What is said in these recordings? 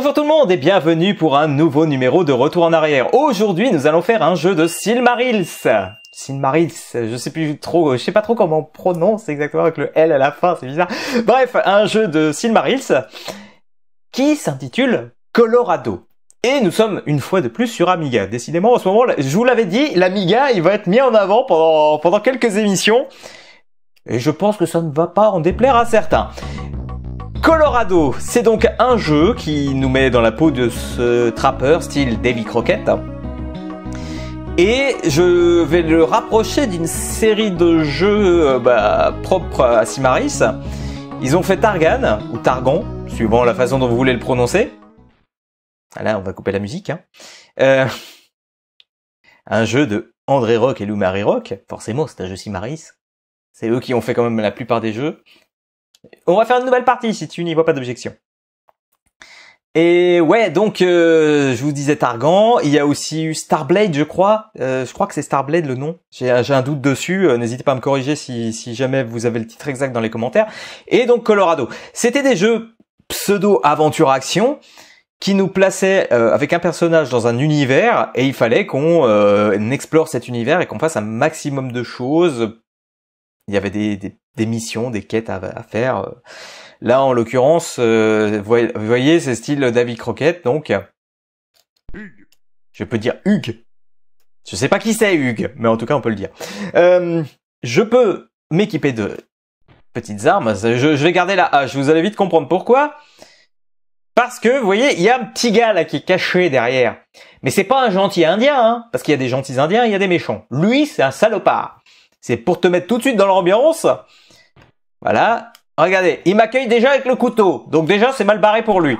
bonjour tout le monde et bienvenue pour un nouveau numéro de Retour en arrière. Aujourd'hui, nous allons faire un jeu de Silmarils. Silmarils, je sais plus trop, je sais pas trop comment on prononce exactement avec le L à la fin, c'est bizarre. Bref, un jeu de Silmarils qui s'intitule Colorado. Et nous sommes une fois de plus sur Amiga. Décidément, en ce moment, je vous l'avais dit, l'Amiga, il va être mis en avant pendant, pendant quelques émissions. Et je pense que ça ne va pas en déplaire à certains. Colorado, c'est donc un jeu qui nous met dans la peau de ce trappeur style Davy Crockett. Et je vais le rapprocher d'une série de jeux euh, bah, propres à Simaris. Ils ont fait Targan, ou Targon, suivant la façon dont vous voulez le prononcer. Ah là, on va couper la musique. Hein. Euh, un jeu de André Rock et Lou Marie Rock. Forcément, c'est un jeu Simaris. C'est eux qui ont fait quand même la plupart des jeux. On va faire une nouvelle partie si tu n'y vois pas d'objection. Et ouais, donc euh, je vous disais Targan, il y a aussi eu Starblade, je crois. Euh, je crois que c'est Starblade le nom. J'ai un doute dessus. Euh, n'hésitez pas à me corriger si, jamais vous avez le titre exact dans les commentaires. Et donc Colorado. C'était des jeux pseudo aventure action qui nous plaçaient avec un personnage dans un univers et il fallait qu'on explore cet univers et qu'on fasse un maximum de choses. Il y avait des des missions, des quêtes à, faire. Euh. Là, en l'occurrence, euh, vous voyez, c'est style David Crockett, donc. Je peux dire Hugues. Je sais pas qui c'est Hugues, mais en tout cas, on peut le dire. Euh, je peux m'équiper de petites armes. Je, vais garder la hache. Vous allez vite comprendre pourquoi. Parce que, vous voyez, il y a un petit gars là qui est caché derrière. Mais c'est pas un gentil indien, hein, parce qu'il y a des gentils indiens, il y a des méchants. Lui, c'est un salopard. C'est pour te mettre tout de suite dans l'ambiance. Voilà. Regardez, il m'accueille déjà avec le couteau. Donc déjà, c'est mal barré pour lui.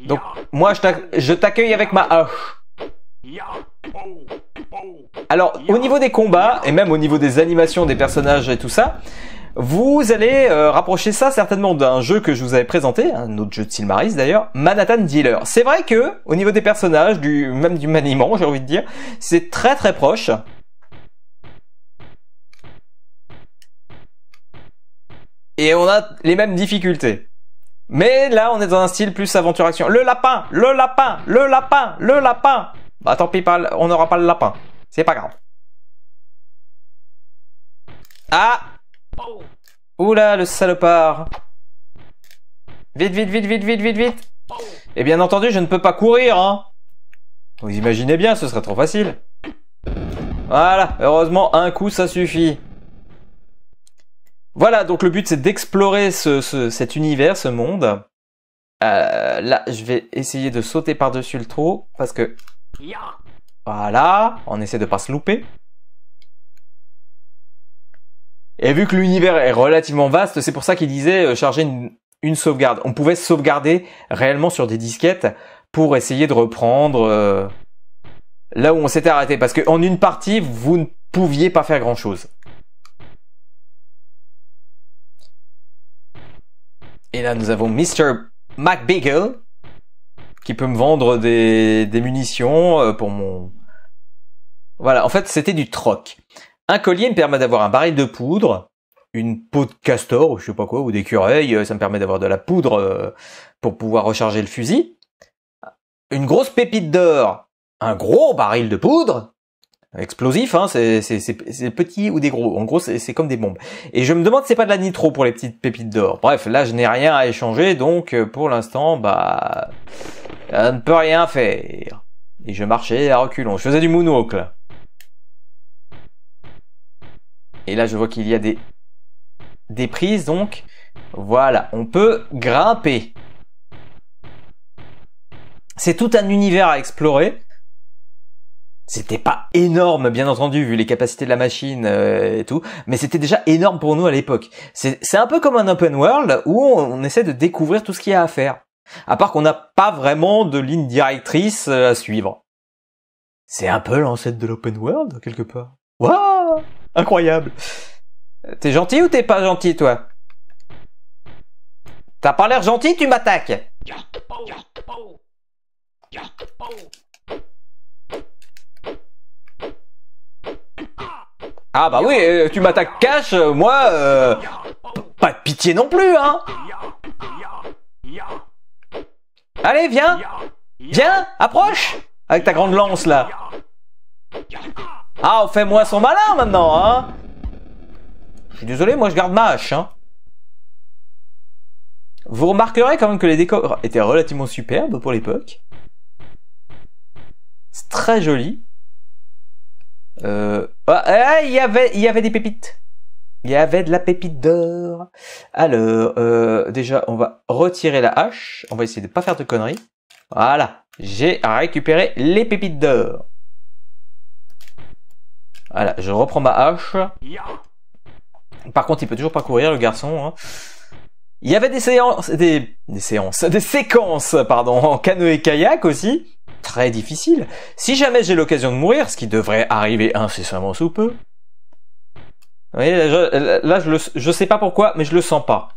Donc moi, je t'accueille avec ma hache. Alors, au niveau des combats, et même au niveau des animations des personnages et tout ça, vous allez euh, rapprocher ça certainement d'un jeu que je vous avais présenté, un autre jeu de Silmaris d'ailleurs, Manhattan Dealer. C'est vrai que, au niveau des personnages, du, même du maniement, j'ai envie de dire, c'est très très proche. et on a les mêmes difficultés. Mais là, on est dans un style plus aventure-action. Le lapin, le lapin, le lapin, le lapin. Bah tant pis, on n'aura pas le lapin. C'est pas grave. Ah Oula, le salopard. Vite, vite, vite, vite, vite, vite, vite. Et bien entendu, je ne peux pas courir, hein. Vous imaginez bien, ce serait trop facile. Voilà, heureusement, un coup, ça suffit. Voilà, donc le but c'est d'explorer cet univers, ce monde. Euh, là, je vais essayer de sauter par-dessus le trou parce que... Voilà, on essaie de pas se louper. Et vu que l'univers est relativement vaste, c'est pour ça qu'il disait euh, charger une, sauvegarde. On pouvait sauvegarder réellement sur des disquettes pour essayer de reprendre euh, là où on s'était arrêté. Parce qu'en une partie, vous ne pouviez pas faire grand-chose. Et là, nous avons Mr. McBeagle qui peut me vendre des, munitions euh, pour mon... Voilà, en fait, c'était du troc. Un collier me permet d'avoir un baril de poudre, une peau de castor, ou je sais pas quoi, ou d'écureuil, euh, ça me permet d'avoir de la poudre euh, pour pouvoir recharger le fusil. Une grosse pépite d'or, un gros baril de poudre, explosif hein, c'est petit ou des gros. En gros, c'est comme des bombes. Et je me demande si c'est pas de la nitro pour les petites pépites d'or. Bref, là, je n'ai rien à échanger, donc euh, pour l'instant, bah, on ne peut rien faire. Et je marchais à reculons. Je faisais du moonwalk. Et là, je vois qu'il y a des des prises, donc voilà, on peut grimper. C'est tout un univers à explorer. C'était pas énorme, bien entendu, vu les capacités de la machine euh, et tout, mais c'était déjà énorme pour nous à l'époque. C'est un peu comme un open world où on, on essaie de découvrir tout ce qu'il y a à faire. À part qu'on n'a pas vraiment de ligne directrice euh, à suivre. C'est un peu l'ancêtre de l'open world, quelque part. Waouh Incroyable T'es gentil ou t'es pas gentil, toi T'as pas l'air gentil, tu m'attaques Ah bah oui, euh, tu m'attaques cash, euh, moi, euh, pas de pitié non plus, hein Allez, viens Viens, approche Avec ta grande lance, là Ah, fais-moi son malin, maintenant, hein Je suis désolé, moi, je garde ma hache, hein Vous remarquerez quand même que les décors étaient relativement superbes pour l'époque. C'est très joli. Euh... Ah, ah, ah, il y avait, il y avait des pépites. Il y avait de la pépite d'or. Alors, euh, déjà, on va retirer la hache. On va essayer de pas faire de conneries. Voilà. J'ai récupéré les pépites d'or. Voilà, je reprends ma hache. Par contre, il peut toujours pas courir, le garçon. Hein. Il y avait des séances, des, séances, des séquences, pardon, en canoë-kayak et aussi très difficile. Si jamais j'ai l'occasion de mourir, ce qui devrait arriver incessamment sous peu. là, je, je, sais pas pourquoi, mais je le sens pas.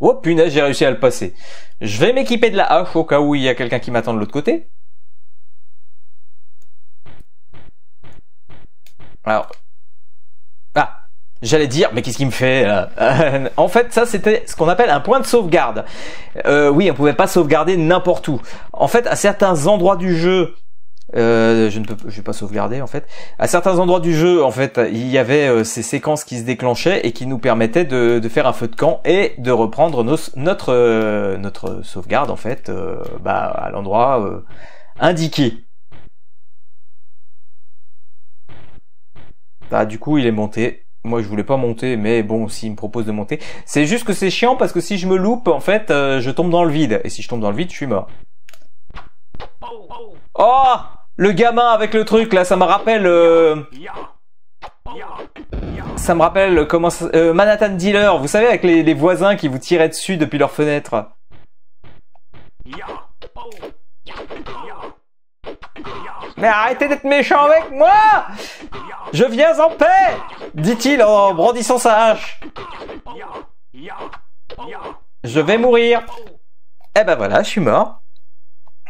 Oh punaise, j'ai réussi à le passer. Je vais m'équiper de la hache au cas où il y a quelqu'un qui m'attend de l'autre côté. Alors, J'allais dire, mais qu'est-ce qui me fait euh, euh, En fait, ça c'était ce qu'on appelle un point de sauvegarde. Euh, oui, on pouvait pas sauvegarder n'importe où. En fait, à certains endroits du jeu, je ne peux, je vais pas sauvegarder en fait. À certains endroits du jeu, en fait, il y avait ces séquences qui se déclenchaient et qui nous permettaient de, faire un feu de camp et de reprendre notre notre sauvegarde en fait, bah, à l'endroit indiqué. Bah, du coup, il est monté moi je voulais pas monter, mais bon, s'il me propose de monter, c'est juste que c'est chiant parce que si je me loupe, en fait, euh, je tombe dans le vide. Et si je tombe dans le vide, je suis mort. Oh Le gamin avec le truc, là, ça me rappelle... Euh, ça me rappelle comment euh, Manhattan Dealer, vous savez, avec les, les, voisins qui vous tiraient dessus depuis leur fenêtre. Mais arrêtez d'être méchant avec moi Je viens en paix dit-il en brandissant sa hache. Je vais mourir. Eh ben voilà, je suis mort.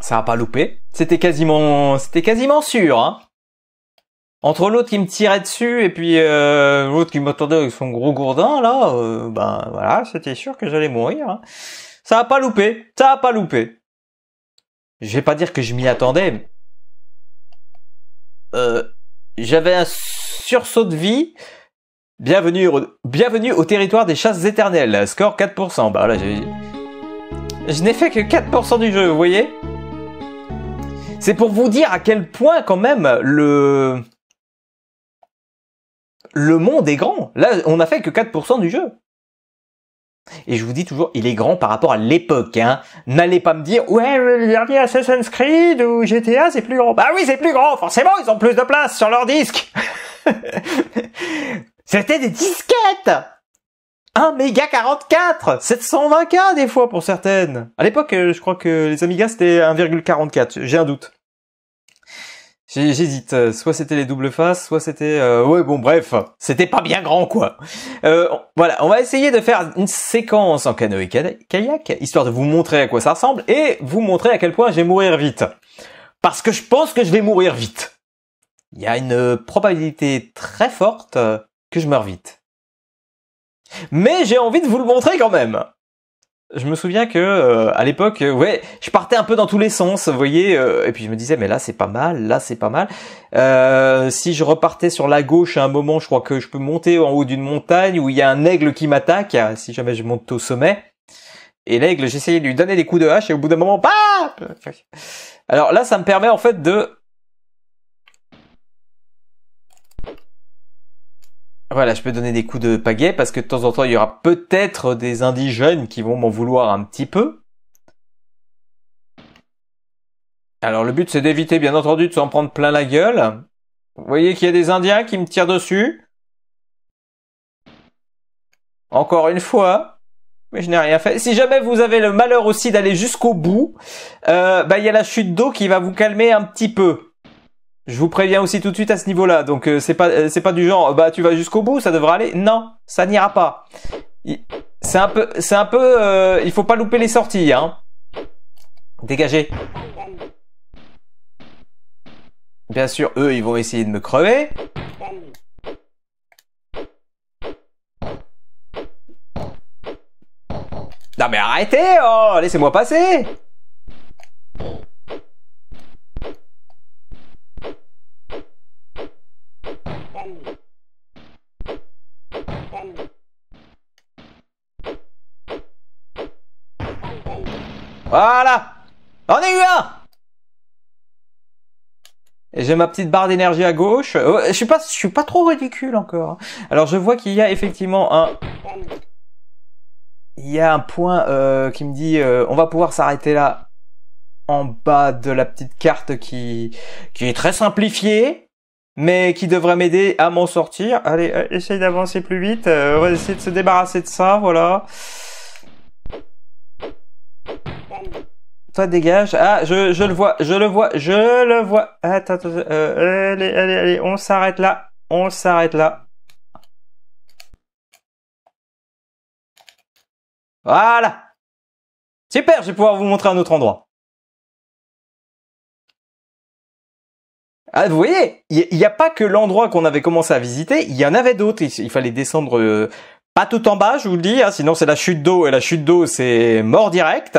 Ça a pas loupé. C'était quasiment, c'était quasiment sûr. Hein. Entre l'autre qui me tirait dessus et puis euh, l'autre qui m'attendait avec son gros gourdin là, euh, ben voilà, c'était sûr que j'allais mourir. Hein. Ça a pas loupé. Ça a pas loupé. Je vais pas dire que je m'y attendais, euh, j'avais un sursaut de vie. Bienvenue, au... bienvenue au territoire des chasses éternelles. Score 4%. Bah là, j'ai... Je n'ai fait que 4% du jeu, vous voyez C'est pour vous dire à quel point quand même le... Le monde est grand. Là, on n'a fait que 4% du jeu. Et je vous dis toujours, il est grand par rapport à l'époque. Hein. N'allez pas me dire, ouais, le dernier Assassin's Creed ou GTA, c'est plus grand. Bah oui, c'est plus grand, forcément, ils ont plus de place sur leur disque. C'était des disquettes 1 méga 44 720K des fois pour certaines. À l'époque, euh, je crois que les Amiga, c'était 1,44, j'ai un doute. J'hésite. Euh, soit c'était les doubles faces, soit c'était euh, ouais bon bref, c'était pas bien grand quoi. Euh, voilà, on va essayer de faire une séquence en canoë et kayak histoire de vous montrer à quoi ça ressemble et vous montrer à quel point je vais mourir vite. Parce que je pense que je vais mourir vite. Il y a une probabilité très forte que je meurs vite. Mais j'ai envie de vous le montrer quand même je me souviens que euh, à l'époque, euh, ouais, je partais un peu dans tous les sens, vous voyez, euh, et puis je me disais mais là c'est pas mal, là c'est pas mal. si je repartais sur la gauche à un moment, je crois que je peux monter en haut d'une montagne où il y a un aigle qui m'attaque, hein, si jamais je monte au sommet. Et l'aigle, j'essayais de lui donner des coups de hache et au bout d'un moment, bah Alors là, ça me permet en fait de Voilà, je peux donner des coups de pagaie parce que de temps en temps, il y aura peut-être des indigènes qui vont m'en vouloir un petit peu. Alors le but, c'est d'éviter, bien entendu, de s'en prendre plein la gueule. Vous voyez qu'il y a des Indiens qui me tirent dessus. Encore une fois, mais je n'ai rien fait. Si jamais vous avez le malheur aussi d'aller jusqu'au bout, euh, bah il y a la chute d'eau qui va vous calmer un petit peu. Je vous préviens aussi tout de suite à ce niveau-là. Donc euh, c'est pas euh, c'est pas du genre bah tu vas jusqu'au bout, ça devrait aller. Non, ça n'ira pas. C'est un peu c'est un peu euh, il faut pas louper les sorties hein. Dégagez. Bien sûr, eux ils vont essayer de me crever. Non mais arrêtez, oh, laissez-moi passer. Voilà On est eu un j'ai ma petite barre d'énergie à gauche. Euh, je suis pas, je suis pas trop ridicule encore. Alors je vois qu'il y a effectivement un, il y a un point euh, qui me dit, euh, on va pouvoir s'arrêter là, en bas de la petite carte qui, qui est très simplifiée mais qui devrait m'aider à m'en sortir. Allez, euh, essaye d'avancer plus vite. Euh, on va essayer de se débarrasser de ça, voilà. Toi, dégage. Ah, je, le vois, je le vois, je le vois. Attends, attends euh, allez, allez, allez, on s'arrête là. On s'arrête là. Voilà Super, je vais pouvoir vous montrer un autre endroit. Ah, vous voyez, il n'y a pas que l'endroit qu'on avait commencé à visiter, il y en avait d'autres. Il, fallait descendre euh, pas tout en bas, je vous le dis, hein, sinon c'est la chute d'eau, et la chute d'eau, c'est mort direct.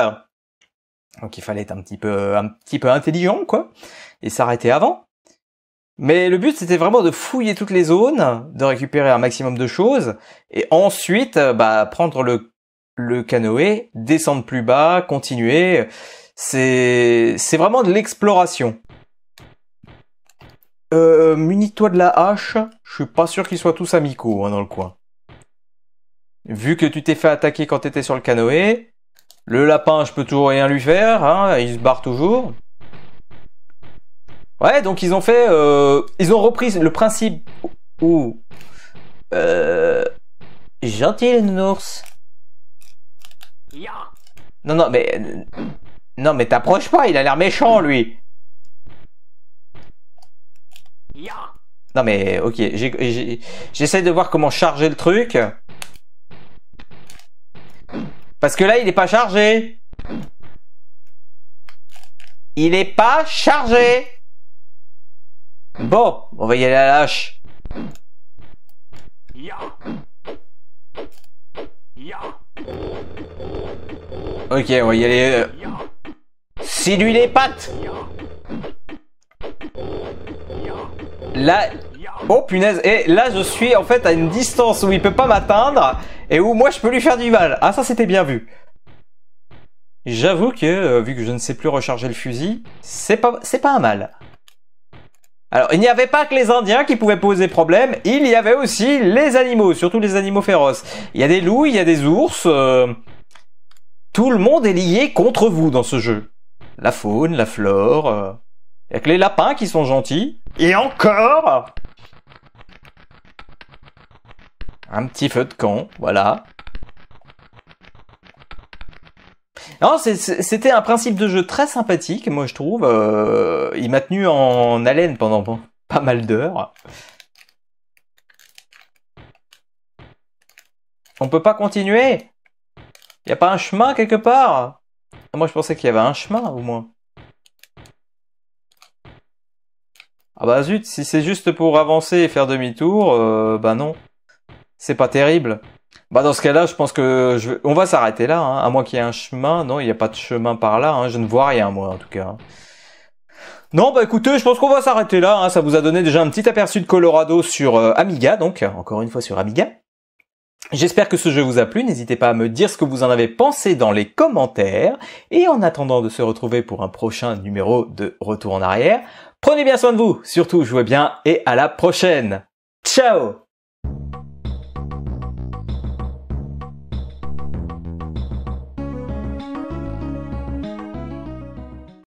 Donc il fallait être un petit peu, un petit peu intelligent, quoi, et s'arrêter avant. Mais le but, c'était vraiment de fouiller toutes les zones, de récupérer un maximum de choses, et ensuite, euh, bah, prendre le, le canoë, descendre plus bas, continuer. c'est vraiment de l'exploration. Euh, euh, Munis-toi de la hache. Je suis pas sûr qu'ils soient tous amicaux hein, dans le coin. Vu que tu t'es fait attaquer quand t'étais sur le canoë, le lapin, je peux toujours rien lui faire. Hein, il se barre toujours. Ouais, donc ils ont fait, euh, ils ont repris le principe où euh, gentil Nours. Non, non, mais non, mais t'approches pas. Il a l'air méchant, lui. Non mais ok, j'essaie de voir comment charger le truc. Parce que là, il est pas chargé. Il est pas chargé. Bon, on va y aller à la lâche. Ok, on va y aller. Euh, si lui les pattes Là... Oh punaise, et là je suis en fait à une distance où il peut pas m'atteindre et où moi je peux lui faire du mal. Ah ça c'était bien vu. J'avoue que, euh, vu que je ne sais plus recharger le fusil, c'est pas, c'est pas un mal. Alors, il n'y avait pas que les Indiens qui pouvaient poser problème, il y avait aussi les animaux, surtout les animaux féroces. Il y a des loups, il y a des ours, euh, tout le monde est lié contre vous dans ce jeu. La faune, la flore... Euh a que les lapins qui sont gentils. Et encore Un petit feu de camp, voilà. Non, c'était un principe de jeu très sympathique, moi je trouve. Euh, il m'a tenu en haleine pendant pas mal d'heures. On peut pas continuer Y a pas un chemin quelque part Moi je pensais qu'il y avait un chemin au moins. Ah bah zut, si c'est juste pour avancer et faire demi-tour, euh, bah non. C'est pas terrible. Bah dans ce cas-là, je pense que je... on va s'arrêter là, hein, à moins qu'il y ait un chemin. Non, il n'y a pas de chemin par là, hein. je ne vois rien moi en tout cas. Hein. Non, bah écoutez, je pense qu'on va s'arrêter là. Hein. Ça vous a donné déjà un petit aperçu de Colorado sur euh, Amiga, donc encore une fois sur Amiga. J'espère que ce jeu vous a plu. N'hésitez pas à me dire ce que vous en avez pensé dans les commentaires. Et en attendant de se retrouver pour un prochain numéro de Retour en arrière, Prenez bien soin de vous, surtout jouez bien et à la prochaine. Ciao